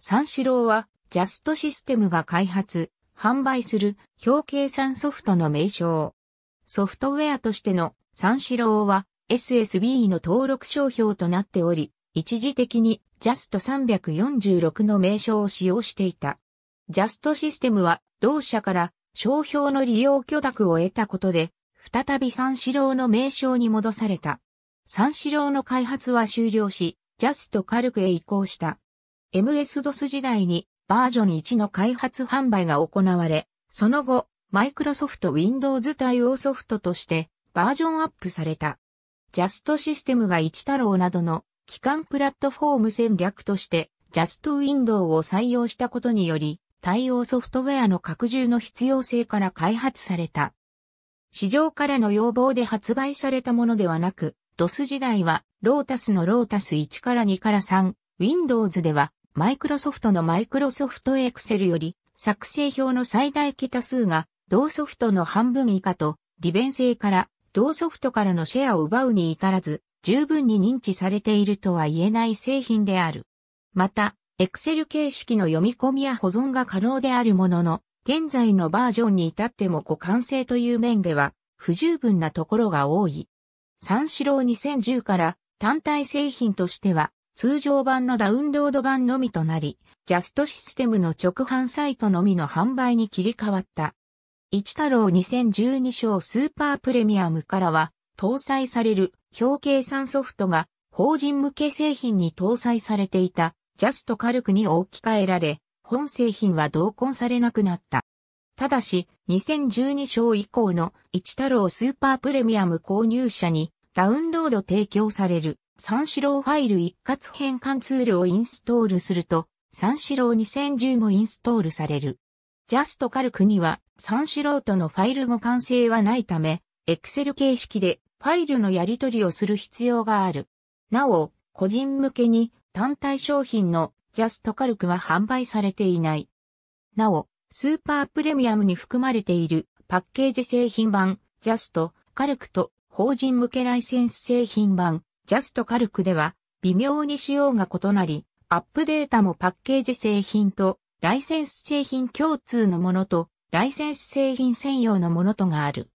三四郎は、ジャストシステムが開発、販売する表計算ソフトの名称。ソフトウェアとしての三四郎は SSB の登録商標となっており、一時的に JAST346 の名称を使用していた。j ャ s t システムは同社から商標の利用許諾を得たことで、再び三四郎の名称に戻された。三四郎の開発は終了し、j ャ s t カルクへ移行した。MS-DOS 時代にバージョン1の開発販売が行われ、その後、マイクロソフト Windows 対応ソフトとしてバージョンアップされた。ジャストシステムが一太郎などの機関プラットフォーム戦略としてジャストウィンドウを採用したことにより、対応ソフトウェアの拡充の必要性から開発された。市場からの要望で発売されたものではなく、DOS 時代はロータスのロータス1から2から3、Windows ではマイクロソフトのマイクロソフトエクセルより、作成表の最大桁数が、同ソフトの半分以下と、利便性から、同ソフトからのシェアを奪うに至らず、十分に認知されているとは言えない製品である。また、Excel 形式の読み込みや保存が可能であるものの、現在のバージョンに至っても互換性という面では、不十分なところが多い。三四郎2010から単体製品としては、通常版のダウンロード版のみとなり、ジャストシステムの直販サイトのみの販売に切り替わった。一太郎2012章スーパープレミアムからは、搭載される表計算ソフトが法人向け製品に搭載されていたジャストカルクに置き換えられ、本製品は同梱されなくなった。ただし、2012章以降の一太郎スーパープレミアム購入者にダウンロード提供される三四郎ファイル一括変換ツールをインストールすると、三四郎2010もインストールされる。ジャストカルクには三四郎とのファイル互換性はないため、Excel 形式でファイルのやり取りをする必要がある。なお、個人向けに単体商品のジャストカルクは販売されていない。なお、スーパープレミアムに含まれているパッケージ製品版、ジャスト、カルクと法人向けライセンス製品版、ジャストカルクでは、微妙に仕様が異なり、アップデータもパッケージ製品と、ライセンス製品共通のものと、ライセンス製品専用のものとがある。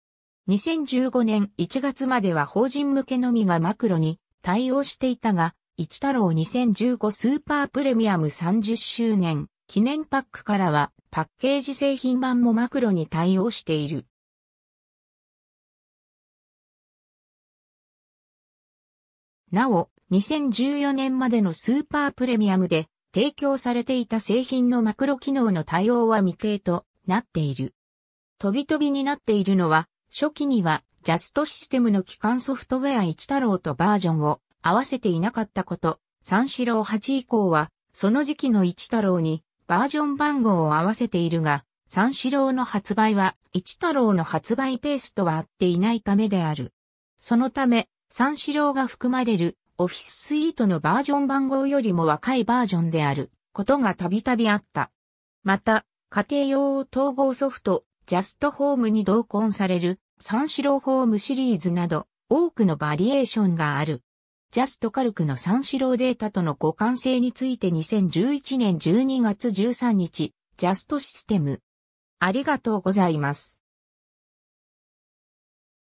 2015年1月までは法人向けのみがマクロに対応していたが、一太郎2015スーパープレミアム30周年記念パックからはパッケージ製品版もマクロに対応している。なお、2014年までのスーパープレミアムで提供されていた製品のマクロ機能の対応は未定となっている。飛び飛びになっているのは、初期にはジャストシステムの基幹ソフトウェア1太郎とバージョンを合わせていなかったこと、三四郎8以降は、その時期の1太郎にバージョン番号を合わせているが、三四郎の発売は、一太郎の発売ペースとは合っていないためである。そのため、三四郎が含まれるオフィススイートのバージョン番号よりも若いバージョンであることがたびたびあった。また、家庭用統合ソフト、ジャストホームに同梱される三四郎ホームシリーズなど多くのバリエーションがある。ジャストカルクの三四郎データとの互換性について2011年12月13日、ジャストシステム。ありがとうございます。